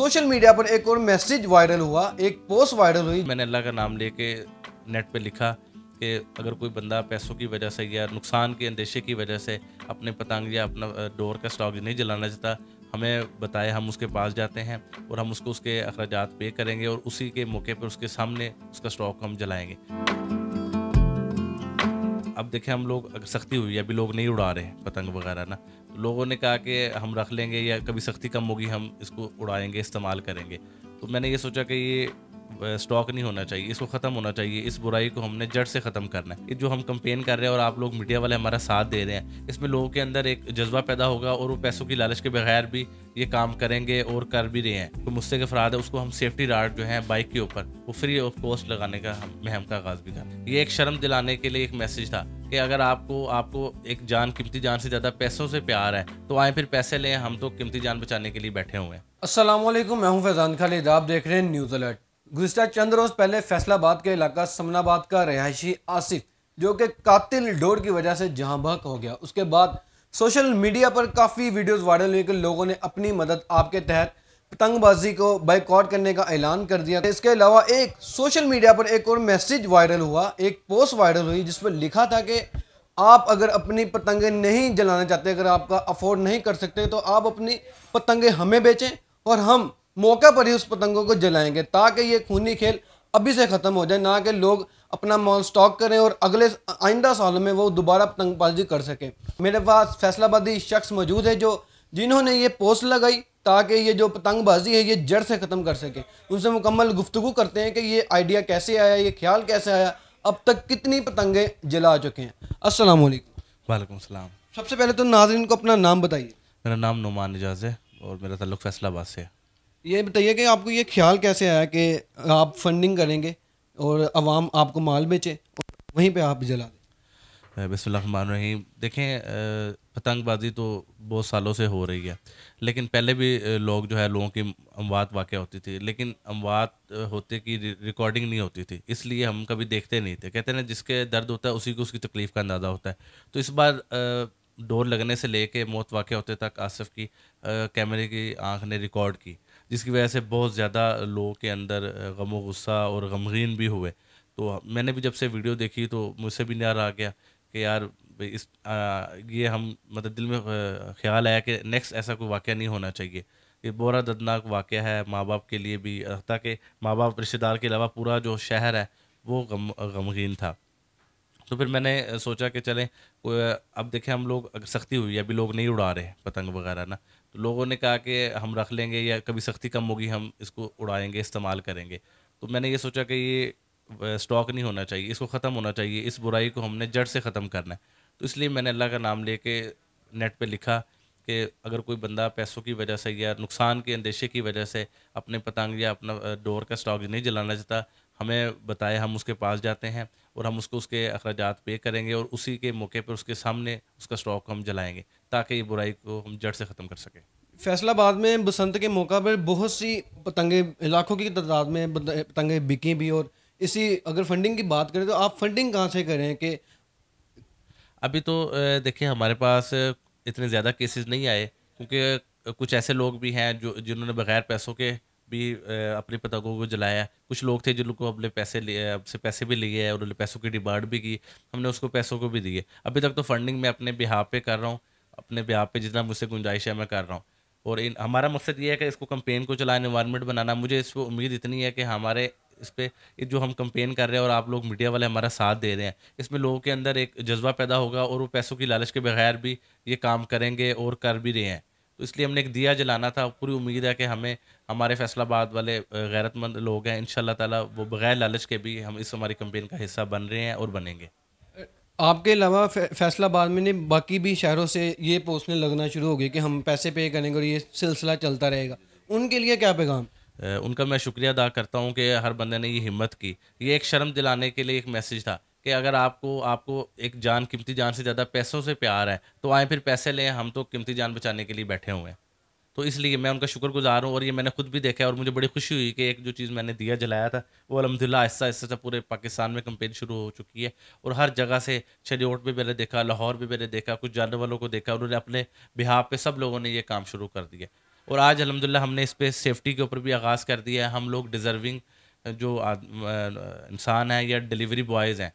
social media पर एक और मैसेज वायरल हुआ एक पोस्ट वायरल हुई मैंने अल्लाह का नाम लेके नेट पे लिखा कि अगर कोई बंदा पैसों की वजह से या नुकसान के अंदेशे की वजह से अपने पतंग या अपना डोर का स्टॉक नहीं जलाना चाहता हमें बताए हम उसके पास जाते हैं और हम उसको उसके अखराज पे करेंगे और उसी के मौके पर उसके सामने उसका स्टॉक हम जलाएँगे अब देखें हम लोग सख्ती हुई अभी लोग नहीं उड़ा रहे पतंग वगैरह ना लोगों ने कहा कि हम रख लेंगे या कभी सख्ती कम होगी हम इसको उड़ाएंगे इस्तेमाल करेंगे तो मैंने ये सोचा कि ये स्टॉक नहीं होना चाहिए इसको ख़त्म होना चाहिए इस बुराई को हमने जड़ से ख़त्म करना है जो हम कंपेन कर रहे हैं और आप लोग मीडिया वाले हमारा साथ दे रहे हैं इसमें लोगों के अंदर एक जज्बा पैदा होगा और वो पैसों की लालच के बगैर भी ये काम करेंगे और कर भी रहे हैं तो मुझसे अफराद है उसको हम सेफ्टी राड जो है बाइक के ऊपर वो फ्री ऑफ कॉस्ट लगाने का हम महम का आगाज़ भी कर ये एक शर्म दिलाने के लिए एक मैसेज था कि अगर आपको आपको एक जान कीमती जान से ज़्यादा पैसों से प्यार है तो आए फिर पैसे लें हम तो कीमती जान बचाने के लिए बैठे हुए हैं असल मैं हूँ फैजान खालिद आप देख रहे हैं न्यूज़ अलर्ट गुजशत चंद रोज़ पहले फैसलाबाद के इलाका समनाबाद का रिहायशी आसिफ जो कि कातिल डोर की वजह से जहां बहक हो गया उसके बाद सोशल मीडिया पर काफ़ी वीडियोस वायरल हुई कि लोगों ने अपनी मदद आपके तहत पतंगबाजी को बाइकआउट करने का ऐलान कर दिया इसके अलावा एक सोशल मीडिया पर एक और मैसेज वायरल हुआ एक पोस्ट वायरल हुई जिस पर लिखा था कि आप अगर अपनी पतंगे नहीं जलाना चाहते अगर आपका अफोर्ड नहीं कर सकते तो आप अपनी पतंगे हमें बेचें और हम मौका पर ही उस पतंगों को जलाएंगे ताकि ये खूनी खेल अभी से ख़त्म हो जाए ना कि लोग अपना मॉल स्टॉक करें और अगले आइंदा सालों में वो दोबारा पतंगबाजी कर सकें मेरे पास फैसलाबादी शख्स मौजूद है जो जिन्होंने ये पोस्ट लगाई ताकि ये जो पतंगबाजी है ये जड़ से ख़त्म कर सकें उनसे मुकम्मल गुफ्तु करते हैं कि ये आइडिया कैसे आया ये ख्याल कैसे आया अब तक कितनी पतंगें जला चुके हैं असल वालेकुम सलाम सबसे पहले तो नाजरन को अपना नाम बताइए मेरा नाम नुमान एजाज है और मेरा तल्लु फैसलाबाद से है ये बताइए कि आपको ये ख्याल कैसे आया कि आप फंडिंग करेंगे और आवाम आपको माल बेचे और वहीं पे आप जला दें रही देखें पतंगबाजी तो बहुत सालों से हो रही है लेकिन पहले भी लोग जो है लोगों की अमवात वाक़ होती थी लेकिन अमवात होते की रिकॉर्डिंग नहीं होती थी इसलिए हम कभी देखते नहीं थे कहते ना जिसके दर्द होता है उसी को उसकी तकलीफ़ का अंदाज़ा होता है तो इस बार डोर लगने से कर मौत वाक़ होते तक आसफ़ की कैमरे की आँख ने रिकॉर्ड की जिसकी वजह से बहुत ज़्यादा लोगों के अंदर गम गुस्सा और गमगीन भी हुए तो मैंने भी जब से वीडियो देखी तो मुझसे भी नार आ गया कि यार इस आ, ये हम मतलब दिल में ख्याल आया कि नेक्स्ट ऐसा कोई वाक़ नहीं होना चाहिए ये बोरा दर्दनाक वाक़ है माँ बाप के लिए भी ताकि माँ बाप रिश्तेदार के अलावा पूरा जो शहर है वो गम गमगीन था तो फिर मैंने सोचा कि चलें अब देखें हम लोग सख्ती हुई है अभी लोग नहीं उड़ा रहे पतंग वगैरह ना तो लोगों ने कहा कि हम रख लेंगे या कभी सख्ती कम होगी हम इसको उड़ाएंगे इस्तेमाल करेंगे तो मैंने ये सोचा कि ये स्टॉक नहीं होना चाहिए इसको ख़त्म होना चाहिए इस बुराई को हमने जड़ से ख़त्म करना है तो इसलिए मैंने अल्लाह का नाम लेके नेट पर लिखा कि अगर कोई बंदा पैसों की वजह से या नुकसान के अंदेशे की वजह से अपने पतंग या अपना डोर का स्टॉक नहीं जलाना चाहता हमें बताए हम उसके पास जाते हैं और हम उसको उसके अखराज पे करेंगे और उसी के मौके पर उसके सामने उसका स्टॉक हम जलाएंगे ताकि ये बुराई को हम जड़ से ख़त्म कर सकें फैसलाबाद में बसंत के मौका पर बहुत सी पतंगे इलाकों की तादाद में पतंगे बिकी भी और इसी अगर फंडिंग की बात करें तो आप फंडिंग कहाँ से करें कि अभी तो देखिए हमारे पास इतने ज़्यादा केसेस नहीं आए क्योंकि कुछ ऐसे लोग भी हैं जो जिन्होंने बगैर पैसों के भी अपने पतंगों को जलाया कुछ लोग थे जिनको अपने पैसे लिए हमसे पैसे भी लिए हैं उन्होंने पैसों की डिमांड भी की हमने उसको पैसों को भी दिए अभी तक तो फंडिंग मैं अपने बिहार पे कर रहा हूँ अपने बिहार पे जितना मुझसे गुंजाइश है मैं कर रहा हूँ और इन हमारा मकसद ये है कि इसको कंपेन को चलाना इन्वायरमेंट बनाना मुझे इस पर उम्मीद इतनी है कि हमारे इस पर जो हम कंपेन कर रहे हैं और आप लोग मीडिया वाले हमारा साथ दे रहे हैं इसमें लोगों के अंदर एक जज्बा पैदा होगा और वो पैसों की लालच के बगैर भी ये काम करेंगे और कर भी रहे हैं तो इसलिए हमने एक दिया जलाना था पूरी उम्मीद है कि हमें हमारे फैसलाबाद वाले गैरतमंद लोग हैं इन ताला वो बगैर लालच के भी हम इस हमारी कंपेन का हिस्सा बन रहे हैं और बनेंगे आपके अलावा फैसलाबाद में ने बाकी भी शहरों से ये पोस्टें लगना शुरू हो गई कि हम पैसे पे करेंगे और ये सिलसिला चलता रहेगा उनके लिए क्या पैगाम उनका मैं शुक्रिया अदा करता हूँ कि हर बंदे ने ये हिम्मत की ये एक शर्म दिलाने के लिए एक मैसेज था कि अगर आपको आपको एक जान कीमती जान से ज़्यादा पैसों से प्यार है तो आए फिर पैसे लें हम तो कीमती जान बचाने के लिए बैठे हुए हैं तो इसलिए मैं उनका शुक्रगुजार हूँ और ये मैंने खुद भी देखा और मुझे बड़ी खुशी हुई कि एक जो चीज़ मैंने दिया जलाया था वो अलहमदिल्ला ऐसा ऐसा पूरे पाकिस्तान में कंपेन शुरू हो चुकी है और हर जगह से छड़ियोट भी मैंने देखा लाहौर भी मैंने देखा कुछ जानने वालों को देखा उन्होंने अपने बिहार पर सब लोगों ने ये काम शुरू कर दिया और आज अलहमदिल्ला हमने इस पर सेफ्टी के ऊपर भी आगाज़ कर दिया है हम लोग डिज़र्विंग जो इंसान हैं या डिलीवरी बॉयज़ हैं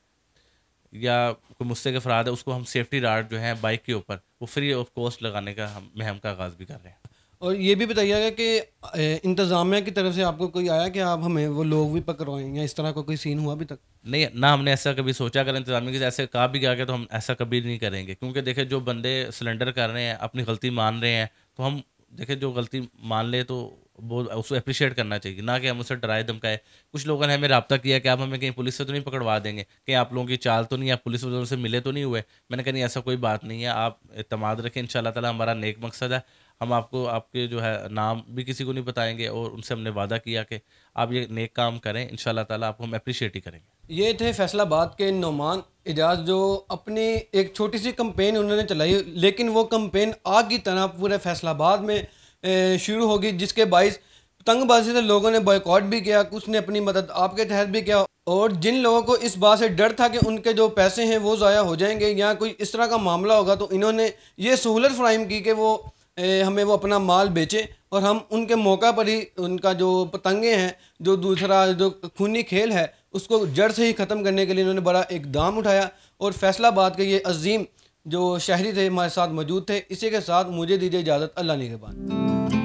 या कोई मुस्से के अफराद है उसको हम सेफ्टी राड जो है बाइक के ऊपर वो फ्री ऑफ कॉस्ट लगाने का हम महम का आगाज़ भी कर रहे हैं और ये भी बताइएगा कि इंतज़ामिया की तरफ से आपको कोई आया कि आप हमें वो लोग भी पकड़वाएँ या इस तरह का को कोई सीन हुआ अभी तक नहीं ना हमने ऐसा कभी सोचा अगर इंतजामिया के ऐसे कहा भी गया तो हम ऐसा कभी नहीं करेंगे क्योंकि देखे जो बंदे सिलेंडर कर रहे हैं अपनी गलती मान रहे हैं तो हम देखे जो गलती मान ले तो वो उसको अप्रिशिएट करना चाहिए ना कि हम उसे डराए धमकाए कुछ लोगों ने हमें रब्ता किया कि आप हमें कहीं पुलिस से तो नहीं पकड़वा देंगे कहीं आप लोगों की चाल तो नहीं आप पुलिस वालों से मिले तो नहीं हुए मैंने कहा नहीं ऐसा कोई बात नहीं है आप इतमाद रखें इन ताला हमारा नेक मकसद है हम आपको आपके जो है नाम भी किसी को नहीं बताएंगे और उनसे हमने वादा किया कि आप ये नेक काम करें इन ताला आपको हम अप्रिशिएट ही करेंगे ये थे फैसलाबाद के नुमान एजाज जो अपनी एक छोटी सी कंपेन उन्होंने चलाई लेकिन वो कंपेन आग की तरह पूरे फैसलाबाद में शुरू होगी जिसके बायस तंगबाजी से लोगों ने बॉयकॉट भी किया कुछ ने अपनी मदद आपके तहत भी किया और जिन लोगों को इस बात से डर था कि उनके जो पैसे हैं वो ज़ाया हो जाएंगे या कोई इस तरह का मामला होगा तो इन्होंने ये सहूलत फ्राहम की कि वो ए, हमें वो अपना माल बेचें और हम उनके मौका पर ही उनका जो पतंगे हैं जो दूसरा जो खूनी खेल है उसको जड़ से ही ख़त्म करने के लिए इन्होंने बड़ा दाम उठाया और फैसला बात के ये अजीम जो शहरी थे हमारे साथ मौजूद थे इसी के साथ मुझे दीजिए इजाज़त अल्लाह ने बाद